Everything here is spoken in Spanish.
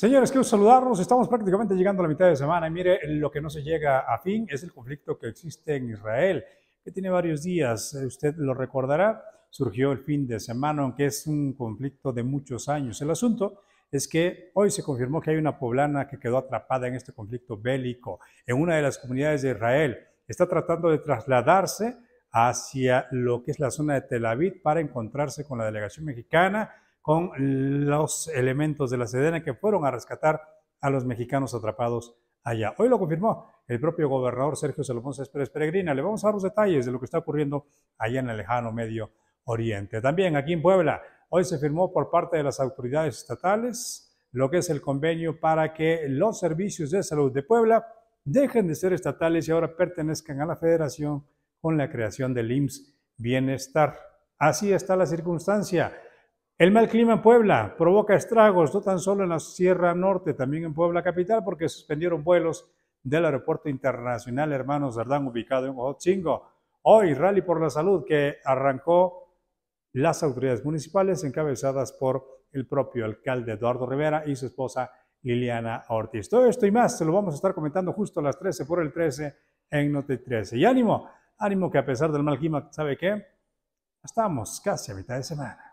Señores, quiero saludarlos. Estamos prácticamente llegando a la mitad de semana y mire, lo que no se llega a fin es el conflicto que existe en Israel, que tiene varios días. Eh, usted lo recordará, surgió el fin de semana, aunque es un conflicto de muchos años. El asunto es que hoy se confirmó que hay una poblana que quedó atrapada en este conflicto bélico en una de las comunidades de Israel. Está tratando de trasladarse hacia lo que es la zona de Tel Aviv para encontrarse con la delegación mexicana con los elementos de la Sedena que fueron a rescatar a los mexicanos atrapados allá. Hoy lo confirmó el propio gobernador Sergio Salomón Céspedes Peregrina. Le vamos a dar los detalles de lo que está ocurriendo allá en el lejano Medio Oriente. También aquí en Puebla, hoy se firmó por parte de las autoridades estatales lo que es el convenio para que los servicios de salud de Puebla dejen de ser estatales y ahora pertenezcan a la federación con la creación del IMSS Bienestar. Así está la circunstancia. El mal clima en Puebla provoca estragos no tan solo en la Sierra Norte, también en Puebla Capital, porque suspendieron vuelos del Aeropuerto Internacional Hermanos Sardán, ubicado en Ojotzingo. Hoy, Rally por la Salud, que arrancó las autoridades municipales encabezadas por el propio alcalde Eduardo Rivera y su esposa Liliana Ortiz. Todo esto y más se lo vamos a estar comentando justo a las 13 por el 13 en Note 13. Y ánimo, ánimo que a pesar del mal clima, ¿sabe qué? Estamos casi a mitad de semana.